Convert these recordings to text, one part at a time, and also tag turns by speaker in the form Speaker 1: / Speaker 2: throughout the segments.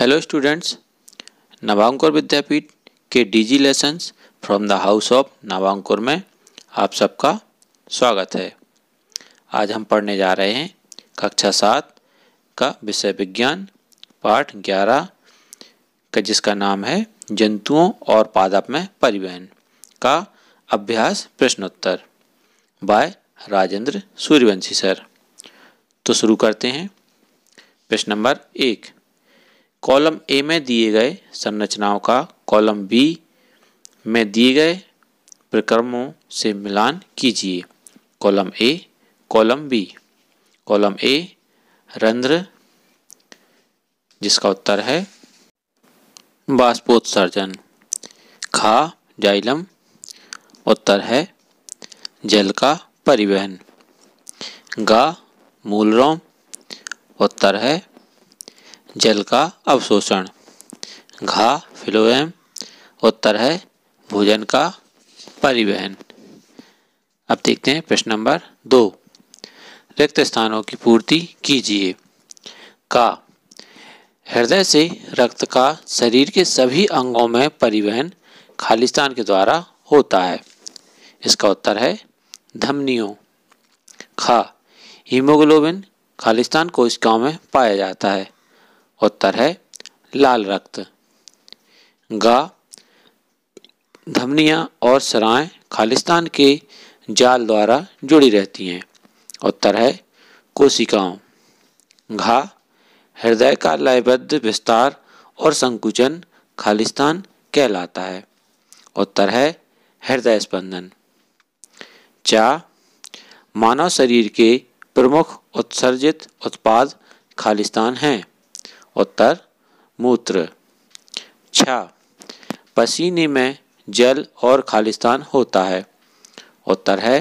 Speaker 1: hello students Navankur Vidyapeeth के digi lessons from the house of Navankur में आप सबका स्वागत है आज हम पढ़ने जा रहे हैं कक्षा सात का विषय विज्ञान पाठ ग्यारह का जिसका नाम है जंतुओं और पादप में परिवहन का अभ्यास प्रश्नोत्तर बाय राजेंद्र सूर्यवंशी सर तो शुरू करते हैं प्रश्न नंबर एक कॉलम ए में दिए गए संरचनाओं का कॉलम बी में दिए गए प्रक्रमों से मिलान कीजिए column A column B column A रंध्र जिसका उत्तर है बाष्पोत्सर्जन खा जाइलम उत्तर है जल का परिवहन गा मूलरोम उत्तर है जल का अवशोषण घा फ्लोएम उत्तर है भोजन का परिवहन अब देखते हैं प्रश्न नंबर दो रिक्त स्थानों की पूर्ति कीजिए का हृदय से रक्त का शरीर के सभी अंगों में परिवहन खालिस्तान के द्वारा होता है इसका उत्तर है धमनियों खा हीमोग्लोबिन खालिस्तान कोशिकाओं में पाया जाता है उत्तर है लाल रक्त गा धमनिया और सराय खालिस्तान के जाल द्वारा जुड़ी रहती हैं उत्तर है कोशिकाओं घा हृदय का लयबद्ध विस्तार और संकुचन खालिस्तान कहलाता है उत्तर है हृदय स्पंदन चा मानव शरीर के प्रमुख उत्सर्जित उत्पाद खालिस्तान हैं उत्तर मूत्र छ पसीने में जल और खालिस्तान होता है उत्तर है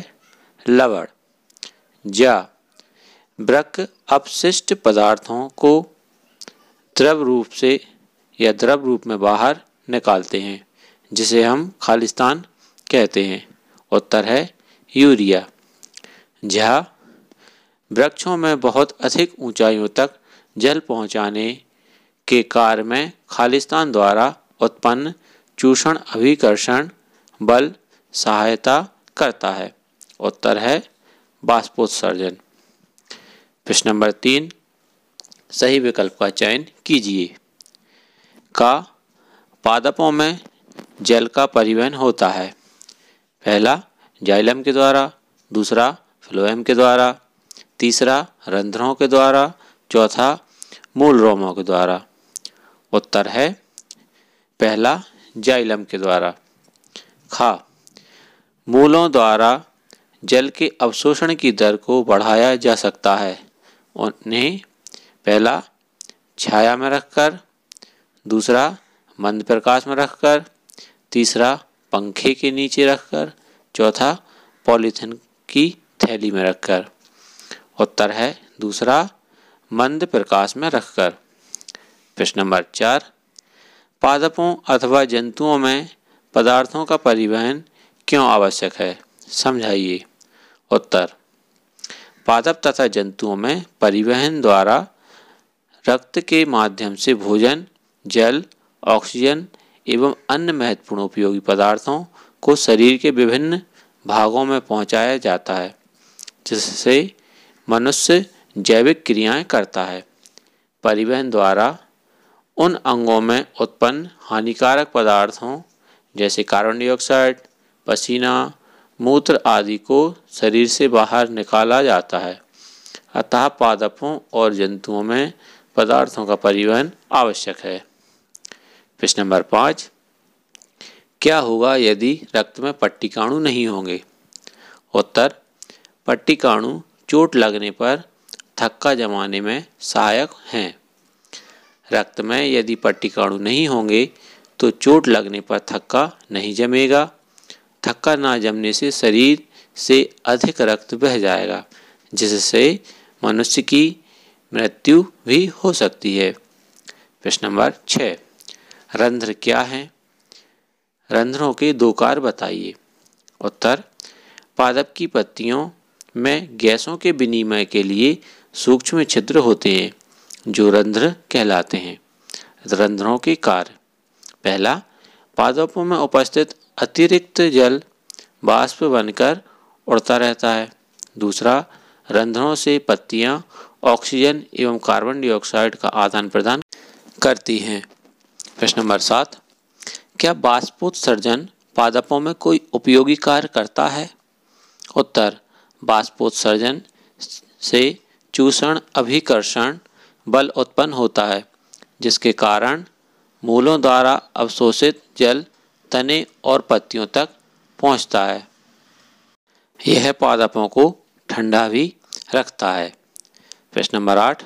Speaker 1: लवण जा ब्रक अपशिष्ट पदार्थों को द्रव रूप से या द्रव रूप में बाहर निकालते हैं जिसे हम खालिस्तान कहते हैं उत्तर है यूरिया झा वृक्षों में बहुत अधिक ऊंचाइयों तक जल पहुंचाने के कार्य में खालिस्तान द्वारा उत्पन्न चूषण अभिकर्षण बल सहायता करता है उत्तर है बाष्पोत्सर्जन प्रश्न नंबर तीन सही विकल्प का चयन कीजिए का पादपों में जल का परिवहन होता है पहला जाइलम के द्वारा दूसरा फ्लोएम के द्वारा तीसरा रंध्रों के द्वारा चौथा मूल रोमों के द्वारा उत्तर है पहला जाइलम के द्वारा खा मूलों द्वारा जल के अवशोषण की दर को बढ़ाया जा सकता है उन्हें पहला छाया में रखकर दूसरा मंद प्रकाश में रखकर तीसरा पंखे के नीचे रखकर चौथा पॉलीथिन की थैली में रखकर उत्तर है दूसरा मंद प्रकाश में रखकर प्रश्न नंबर चार पादपों अथवा जंतुओं में पदार्थों का परिवहन क्यों आवश्यक है समझाइए उत्तर पादप तथा जंतुओं में परिवहन द्वारा रक्त के माध्यम से भोजन जल ऑक्सीजन एवं अन्य महत्वपूर्ण उपयोगी पदार्थों को शरीर के विभिन्न भागों में पहुंचाया जाता है जिससे मनुष्य जैविक क्रियाएं करता है परिवहन द्वारा उन अंगों में उत्पन्न हानिकारक पदार्थों जैसे कार्बन डाइऑक्साइड पसीना मूत्र आदि को शरीर से बाहर निकाला जाता है अतः पादपों और जंतुओं में पदार्थों का परिवहन आवश्यक है प्रश्न नंबर पाँच क्या होगा यदि रक्त में पट्टिकाणु नहीं होंगे उत्तर पट्टिकाणु चोट लगने पर थक्का जमाने में सहायक हैं रक्त में यदि पट्टिकाणु नहीं होंगे तो चोट लगने पर थक्का नहीं जमेगा थक्का ना जमने से शरीर से अधिक रक्त बह जाएगा जिससे मनुष्य की मृत्यु भी हो सकती है प्रश्न नंबर छ रंध्र क्या है रंध्रों के दो कार बताइए उत्तर पादप की पत्तियों में गैसों के विनिमय के लिए सूक्ष्म छिद्र होते हैं जो रंध्र कहलाते हैं रंध्रों के कार्य पहला पादपों में उपस्थित अतिरिक्त जल बाष्प बनकर उड़ता रहता है दूसरा रंध्रों से पत्तियां ऑक्सीजन एवं कार्बन डाइऑक्साइड का आदान प्रदान करती हैं प्रश्न नंबर सात क्या बाष्पोत्सर्जन पादपों में कोई उपयोगी कार्य करता है उत्तर बाष्पोत्सर्जन से चूषण अभिकर्षण बल उत्पन्न होता है जिसके कारण मूलों द्वारा अवशोषित जल तने और पत्तियों तक पहुंचता है यह पादपों को ठंडा भी रखता है प्रश्न नंबर आठ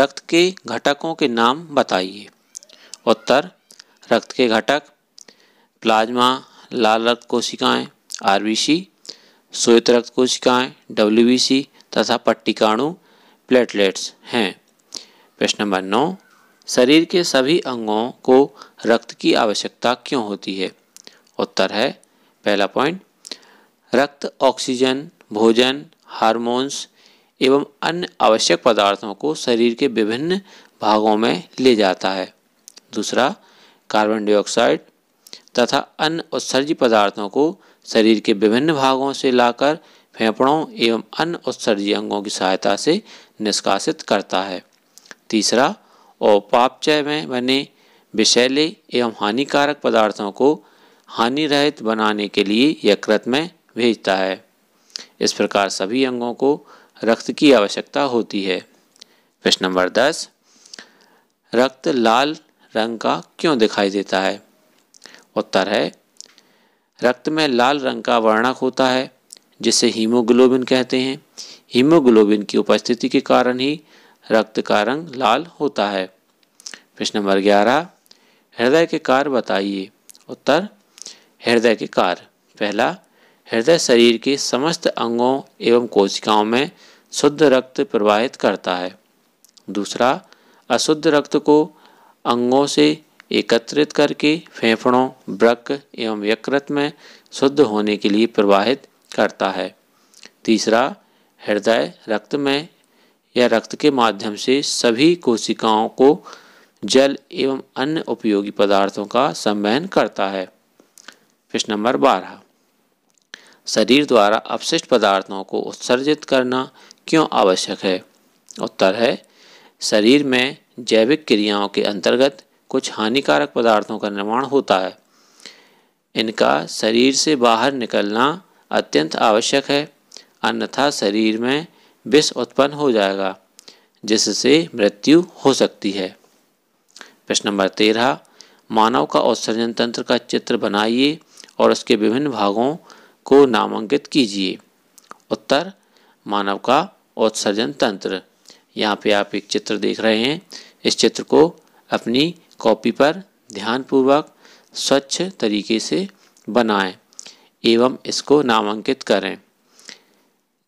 Speaker 1: रक्त के घटकों के नाम बताइए उत्तर रक्त के घटक प्लाज्मा लाल रक्त कोशिकाएं आरबीसी श्वेत रक्त कोशिकाएं डब्ल्यूबीसी तथा पट्टिकाणु प्लेटलेट्स हैं प्रश्न नंबर नौ शरीर के सभी अंगों को रक्त की आवश्यकता क्यों होती है उत्तर है पहला पॉइंट रक्त ऑक्सीजन भोजन हार्मोन्स एवं अन्य आवश्यक पदार्थों को शरीर के विभिन्न भागों में ले जाता है दूसरा कार्बन डाइऑक्साइड तथा अन्य उत्सर्जी पदार्थों को शरीर के विभिन्न भागों से लाकर फेफड़ों एवं अन्य उत्सर्जी अंगों की सहायता से निष्कासित करता है तीसरा औपापचय में बने विषैले एवं हानिकारक पदार्थों को हानि रहित बनाने के लिए यकृत में भेजता है इस प्रकार सभी अंगों को रक्त की आवश्यकता होती है प्रश्न नंबर दस रक्त लाल रंग का क्यों दिखाई देता है उत्तर है रक्त में लाल रंग का वर्णक होता है जिसे हीमोग्लोबिन कहते हैं हीमोग्लोबिन की उपस्थिति के कारण ही रक्त का रंग लाल होता है प्रश्न नंबर ग्यारह हृदय के कार बताइए उत्तर हृदय के कार पहला हृदय शरीर के समस्त अंगों एवं कोशिकाओं में शुद्ध रक्त प्रवाहित करता है दूसरा अशुद्ध रक्त को अंगों से एकत्रित करके फेफड़ों ब्रक एवं यकृत में शुद्ध होने के लिए प्रवाहित करता है तीसरा हृदय रक्त में या रक्त के माध्यम से सभी कोशिकाओं को जल एवं अन्य उपयोगी पदार्थों का संवहन करता है प्रश्न नंबर बारह शरीर द्वारा अपशिष्ट पदार्थों को उत्सर्जित करना क्यों आवश्यक है उत्तर है शरीर में जैविक क्रियाओं के अंतर्गत कुछ हानिकारक पदार्थों का निर्माण होता है इनका शरीर से बाहर निकलना अत्यंत आवश्यक है अन्यथा शरीर में विष उत्पन्न हो जाएगा जिससे मृत्यु हो सकती है प्रश्न नंबर तेरह मानव का उत्सर्जन तंत्र का चित्र बनाइए और उसके विभिन्न भागों को नामांकित कीजिए उत्तर मानव का उत्सर्जन तंत्र यहाँ पे आप एक चित्र देख रहे हैं इस चित्र को अपनी कॉपी पर ध्यानपूर्वक स्वच्छ तरीके से बनाएं एवं इसको नामांकित करें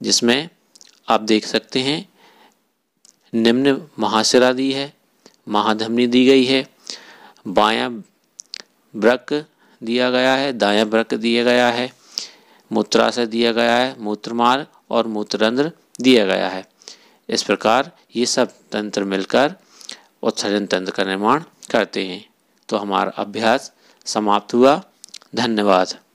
Speaker 1: जिसमें आप देख सकते हैं निम्न महाशिरा दी है महाधमनी दी गई है बायां ब्रक दिया गया है दायां ब्रक दिया गया है मूत्राशय दिया गया है मूत्रमार्ग और मूत्रंध्र दिया गया है इस प्रकार ये सब तंत्र मिलकर उत्सर्जन तंत्र का निर्माण करते हैं तो हमारा अभ्यास समाप्त हुआ धन्यवाद